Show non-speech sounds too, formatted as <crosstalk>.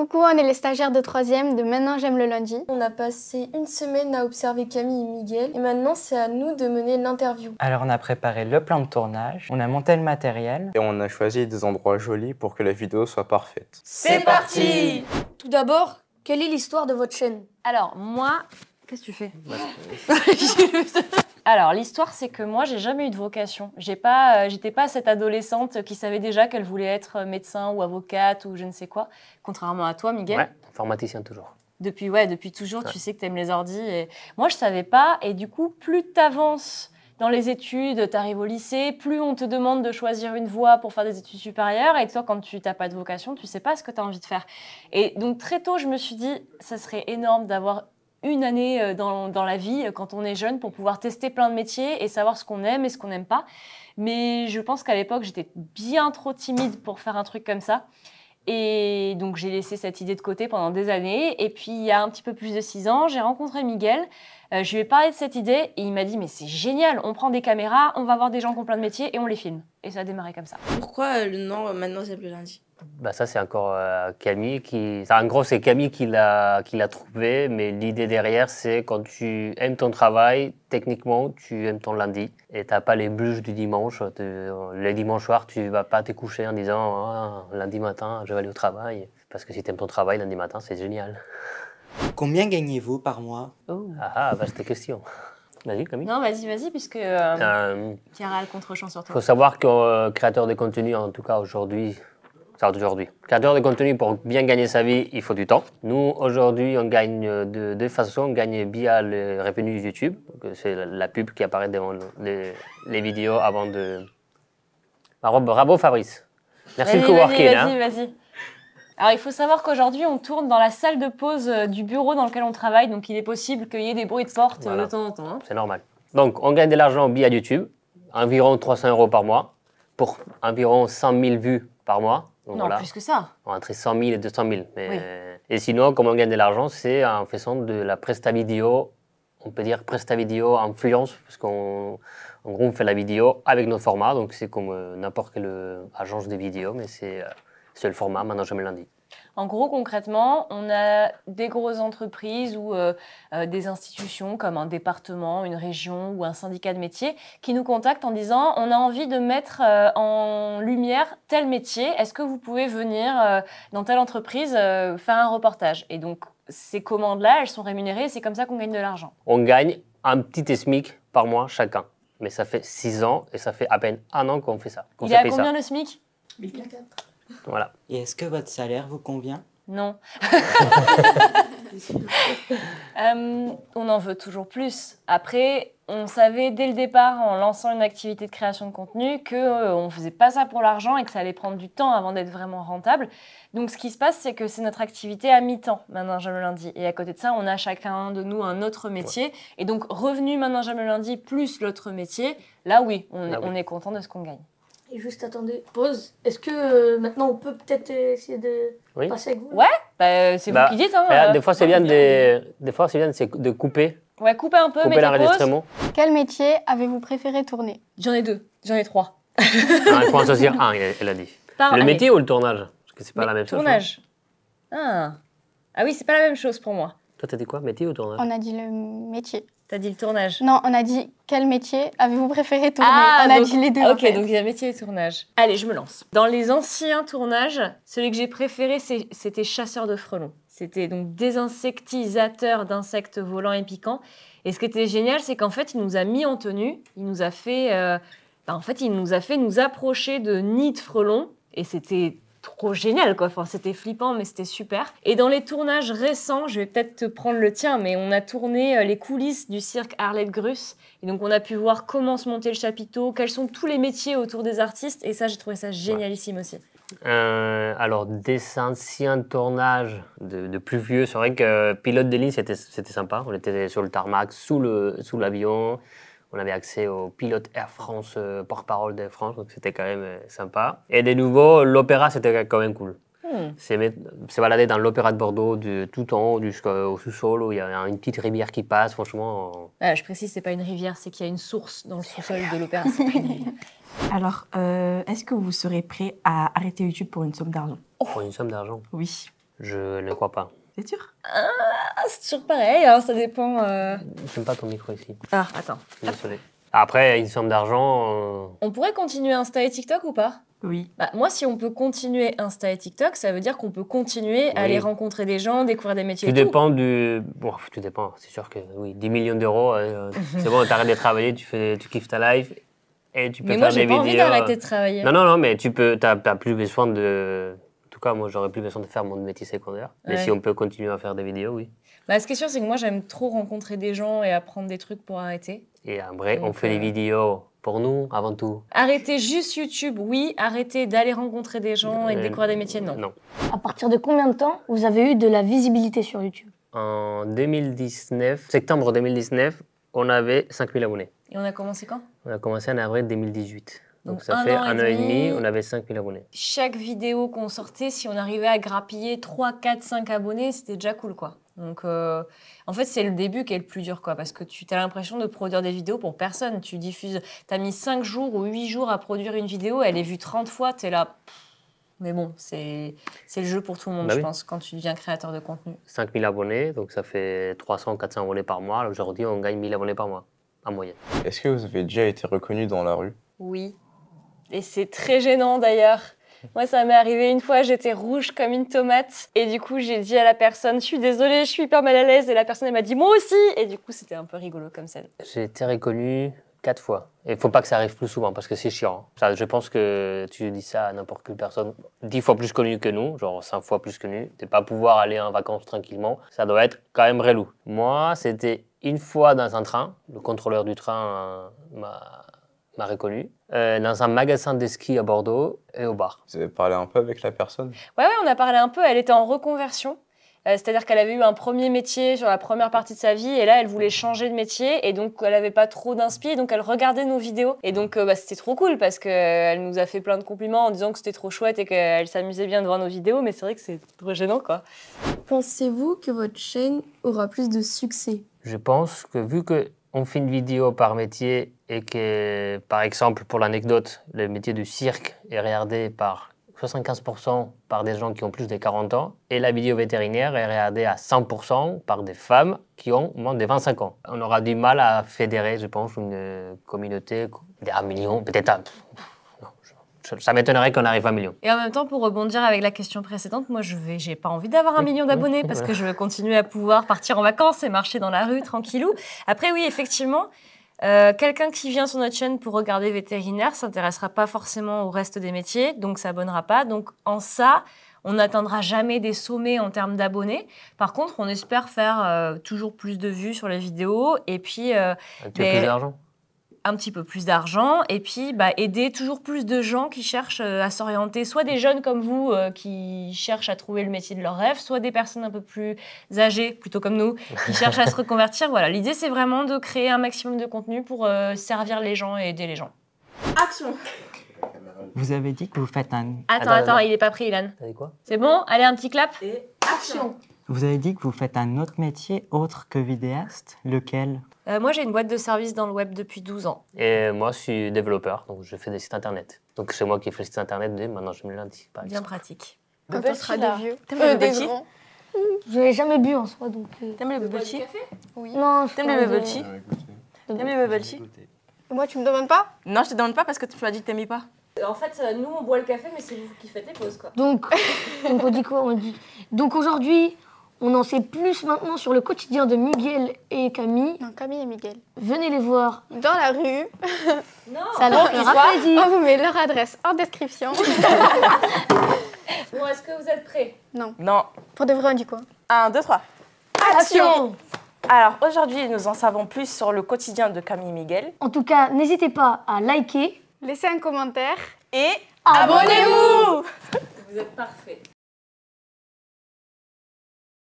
Coucou, on est les stagiaires de 3ème de Maintenant j'aime le lundi. On a passé une semaine à observer Camille et Miguel et maintenant c'est à nous de mener l'interview. Alors on a préparé le plan de tournage, on a monté le matériel. Et on a choisi des endroits jolis pour que la vidéo soit parfaite. C'est parti Tout d'abord, quelle est l'histoire de votre chaîne Alors moi, qu'est-ce que tu fais <laughs> Alors, l'histoire, c'est que moi, j'ai jamais eu de vocation. J'ai pas, euh, j'étais pas cette adolescente qui savait déjà qu'elle voulait être euh, médecin ou avocate ou je ne sais quoi. Contrairement à toi, Miguel. Oui, informaticien toujours. Depuis, ouais, depuis toujours, tu sais que tu aimes les ordi. Moi, je savais pas. Et du coup, plus tu avances dans les études, tu arrives au lycée, plus on te demande de choisir une voie pour faire des études supérieures. Et toi, quand tu n'as pas de vocation, tu sais pas ce que tu as envie de faire. Et donc, très tôt, je me suis dit, ça serait énorme d'avoir une année euh, dans, la vie euh, quand on est jeune pour pouvoir tester plein de métiers et savoir ce qu'on aime et ce qu'on n'aime pas. Mais je pense qu'à l'époque, j'étais bien trop timide pour faire un truc comme ça. Et donc j'ai laissé cette idée de côté pendant des années. Et puis il y a un petit peu plus de six ans, j'ai rencontré Miguel. Euh, je lui ai parlé de cette idée et il m'a dit mais c'est génial, on prend des caméras, on va voir des gens qui ont plein de métiers et on les filme. Et ça a démarré comme ça. Pourquoi le nom maintenant c'est plus lundi bah ça, c'est encore euh, Camille qui. en gros, c'est Camille qui l'a, trouvé, mais l'idée derrière, c'est quand tu aimes ton travail, techniquement, tu aimes ton lundi et t'as pas les blues du dimanche. Euh, le dimanche soir, tu vas pas te coucher en disant ah, lundi matin, je vais aller au travail. Parce que si tu aimes ton travail, lundi matin, c'est génial. Combien gagnez-vous par mois oh. Ah, ah, vaste question. Vas-y, Camille. Non, vas-y, vas-y, puisque euh, euh contre-champ sur toi. Il faut savoir que créateur de contenu, en tout cas aujourd'hui, d'aujourd'hui. Créateur de contenu, pour bien gagner sa vie, il faut du temps. Nous, aujourd'hui, on gagne euh, de deux façons. On gagne via le revenu YouTube, euh, c'est la pub qui apparaît devant les, vidéos avant de... Ah, bravo Fabrice. Merci le worker hein. Vas-y, vas-y. alors, il faut savoir qu'aujourd'hui, on tourne dans la salle de pause euh, du bureau dans lequel on travaille, donc il est possible qu'il y ait des bruits de porte de temps en temps. Hein. C'est normal. Donc, on gagne de l'argent via YouTube, environ 300 euros par mois, pour environ 100 000 vues par mois non, plus que ça. Entre 100 000 et 200 000. Mais... Et sinon, comment on gagne de l'argent C'est en faisant de la presta vidéo, on peut dire presta vidéo influence, parce qu'on fait la vidéo avec nos formats. Donc c'est comme euh, n'importe quelle euh, agence de vidéo, mais c'est euh, le format. Maintenant, jamais lundi. En gros, concrètement, on a des grosses entreprises ou euh, euh, des institutions comme un département, une région ou un syndicat de métier qui nous contactent en disant on a envie de mettre euh, en lumière tel métier, est-ce que vous pouvez venir dans telle entreprise faire un reportage Et donc, ces commandes-là, elles sont rémunérées, c'est comme ça qu'on gagne de l'argent. On gagne un petit SMIC par mois chacun. Mais ça fait six ans et ça fait à peine un an qu'on fait ça. Il y a combien le SMIC voilà. Et est-ce que votre salaire vous convient Non. <laughs> Euh, on en veut toujours plus. Après, on savait dès le départ, en lançant une activité de création de contenu, qu'on euh, ne faisait pas ça pour l'argent et que ça allait prendre du temps avant d'être vraiment rentable. Donc, ce qui se passe, c'est que c'est notre activité à mi-temps, maintenant jamais lundi. Et à côté de ça, on a chacun de nous un autre métier. Et donc, revenu maintenant jamais lundi plus l'autre métier, là, oui. on est content de ce qu'on gagne. Et juste attendez, pause. Est-ce que euh, maintenant on peut peut-être essayer de passer avec vous Ouais, bah, c'est vous bah, qui dites. Hein, des fois, c'est bien, de, des bien de, couper. Ouais, couper un peu, couper l'enregistrement. Quel métier avez-vous préféré tourner J'en ai deux, j'en ai trois. Ah, elle il faut en choisir un, elle a dit. le métier ou le tournage Parce que c'est pas la même tournage. chose. Tournage. Hein. Ah. ah oui, c'est pas la même chose pour moi. Toi, t'as dit quoi Métier ou tournage On a dit le métier. T'as dit le tournage Non, on a dit quel métier avez-vous préféré tourner ah, On a dit les deux. Ah, ok, donc il y a métier et tournage. Allez, je me lance. Dans les anciens tournages, celui que j'ai préféré, c'était chasseur de frelons. C'était donc désinsectisateur d'insectes volants et piquants. Et ce qui était génial, c'est qu'en fait, il nous a mis en tenue. Il nous a fait, euh, bah, en fait, il nous a fait nous approcher de nids de frelons. Et c'était trop génial, quoi. Enfin, c'était flippant, mais c'était super. Et dans les tournages récents, je vais peut-être te prendre le tien, mais on a tourné euh, les coulisses du cirque Arlette Grus. Et donc, on a pu voir comment se monter le chapiteau, quels sont tous les métiers autour des artistes. Et ça, j'ai trouvé ça génialissime aussi. Euh, alors, des anciens tournages de, de plus vieux, c'est vrai que euh, pilote de ligne, c'était sympa. On était sur le tarmac, sous l'avion. Sous on avait accès au pilote Air France, euh, porte-parole d'Air France, donc c'était quand même euh, sympa. Et de nouveau, l'opéra, c'était quand même cool. Hmm. C'est Se balader dans l'opéra de Bordeaux, du, tout en haut jusqu'au sous-sol, où il y a une petite rivière qui passe, franchement. je précise, c'est pas une rivière, c'est qu'il y a une source dans le sous-sol de l'opéra. <laughs> Alors, euh, est-ce que vous serez prêt à arrêter YouTube pour une somme d'argent Pour une somme d'argent Oui. Je ne crois pas. Ah, c'est toujours pareil, hein, ça dépend. Euh... J'aime pas ton micro ici. Ah, attends. Après, une somme d'argent. Euh. On pourrait continuer Insta et TikTok ou pas oui. Bah, moi, si on peut continuer Insta et TikTok, ça veut dire qu'on peut continuer à aller rencontrer des gens, découvrir des métiers. Tout, et tout. dépend du. Bon, tout dépend. C'est sûr que oui, 10 millions d'euros, euh, c'est bon, t'arrêtes de travailler, tu, fais, tu kiffes ta life et tu peux faire des vidéos. Moi, j'ai pas envie euh. d'arrêter de travailler. Non, non, non, mais tu peux, t'as, plus besoin de tout cas, moi, j'aurais plus besoin de faire mon métier secondaire. Mais si on peut continuer à faire des vidéos, oui. Bah, ce qui est sûr, c'est que moi, j'aime trop rencontrer des gens et apprendre des trucs pour arrêter. Et après, on fait des euh, vidéos pour nous, avant tout. Arrêter juste YouTube, oui. Arrêter d'aller rencontrer des gens et de euh, découvrir des métiers, non. Non. À partir de combien de temps vous avez eu de la visibilité sur YouTube En 2019, septembre 2019, on avait 5000 abonnés. Et on a commencé quand On a commencé en avril 2018. Donc, ça fait un an et demi, on avait 5000 abonnés. Chaque vidéo qu'on sortait, si on arrivait à grappiller 3, 4, 5 abonnés, c'était déjà cool quoi. Donc euh, en fait, c'est le début qui est le plus dur quoi, parce que tu as l'impression de produire des vidéos pour personne. Tu diffuses, tu as mis 5 jours ou 8 jours à produire une vidéo, elle est vue 30 fois, tu es là. Mais bon, c'est le jeu pour tout le monde, bah je pense, quand tu deviens créateur de contenu. 5000 abonnés, donc ça fait 300, 400 abonnés par mois. Aujourd'hui, on gagne 1000 abonnés par mois, en moyenne. Est-ce que vous avez déjà été reconnu dans la rue Oui. Et c'est très gênant d'ailleurs. Moi, ça m'est arrivé une fois, j'étais rouge comme une tomate. Et du coup, j'ai dit à la personne, je suis désolée, je suis hyper mal à l'aise. Et la personne, elle m'a dit, moi aussi. Et du coup, c'était un peu rigolo comme scène. J'ai été reconnu quatre fois. Et il faut pas que ça arrive plus souvent parce que c'est chiant. Ça, je pense que tu dis ça à n'importe quelle personne, dix fois plus connue que nous, genre cinq fois plus connue, de pas pouvoir aller en vacances tranquillement, ça doit être quand même relou. Moi, c'était une fois dans un train, le contrôleur du train euh, m'a m'a reconnu, euh, dans un magasin de ski à Bordeaux et au bar. Vous avez parlé un peu avec la personne Ouais, ouais, on a parlé un peu. Elle était en reconversion. Euh, c'est-à-dire qu'elle avait eu un premier métier sur la première partie de sa vie et là elle voulait changer de métier et donc elle n'avait pas trop d'inspi donc elle regardait nos vidéos et donc euh, bah, c'était trop cool parce qu'elle nous a fait plein de compliments en disant que c'était trop chouette et qu'elle s'amusait bien de voir nos vidéos mais c'est vrai que c'est trop gênant quoi. Pensez-vous que votre chaîne aura plus de succès Je pense que vu que on fait une vidéo par métier et que, par exemple, pour l'anecdote, le métier du cirque est regardé par 75% par des gens qui ont plus de 40 ans et la vidéo vétérinaire est regardée à 100% par des femmes qui ont moins de 25 ans. On aura du mal à fédérer, je pense, une communauté d'un million, peut-être ça m'étonnerait qu'on arrive à un million. Et en même temps, pour rebondir avec la question précédente, moi, je n'ai pas envie d'avoir un million d'abonnés parce que je veux continuer à pouvoir partir en vacances et marcher dans la rue tranquillou. Après, oui, effectivement, euh, quelqu'un qui vient sur notre chaîne pour regarder vétérinaire s'intéressera pas forcément au reste des métiers, donc s'abonnera pas. Donc, en ça, on n'atteindra jamais des sommets en termes d'abonnés. Par contre, on espère faire euh, toujours plus de vues sur les vidéos et puis. Euh, plus d'argent un petit peu plus d'argent et puis bah, aider toujours plus de gens qui cherchent euh, à s'orienter, soit des jeunes comme vous euh, qui cherchent à trouver le métier de leur rêve, soit des personnes un peu plus âgées, plutôt comme nous, qui <laughs> cherchent à se reconvertir. Voilà, l'idée c'est vraiment de créer un maximum de contenu pour euh, servir les gens et aider les gens. Action Vous avez dit que vous faites un... Attends, ah, attends, il n'est pas pris, Ilan. C'est bon Allez, un petit clap et action. Vous avez dit que vous faites un autre métier autre que vidéaste. Lequel euh, Moi, j'ai une boîte de service dans le web depuis 12 ans. Et moi, je suis développeur, donc je fais des sites internet. Donc c'est moi qui fais les sites internet dès maintenant, je me l'indique pas. Bien pratique. Quand on sera vieux, t'aimes euh, bubble Je n'ai jamais bu en soi, donc. Euh. T'aimes les bubble Oui. Non, t'aimes les bubble tea T'aimes les bubble Moi, tu me demandes pas Non, je te demande pas parce que tu m'as dit que t'aimais pas. En fait, euh, nous, on boit le café, mais c'est vous qui faites les pauses, quoi. Donc, <laughs> on dit quoi Donc aujourd'hui, on en sait plus maintenant sur le quotidien de Miguel et Camille. Non, Camille et Miguel. Venez les voir. Dans la rue. <laughs> Non, ça leur dit. Oh, ah, on vous met leur adresse en description. <laughs> bon, est-ce que vous êtes prêts Non. Non. Pour de vrai, on dit quoi 1, 2, 3. Action Alors, aujourd'hui, nous en savons plus sur le quotidien de Camille et Miguel. En tout cas, n'hésitez pas à liker. laisser un commentaire. Et abonnez-vous Vous êtes parfait.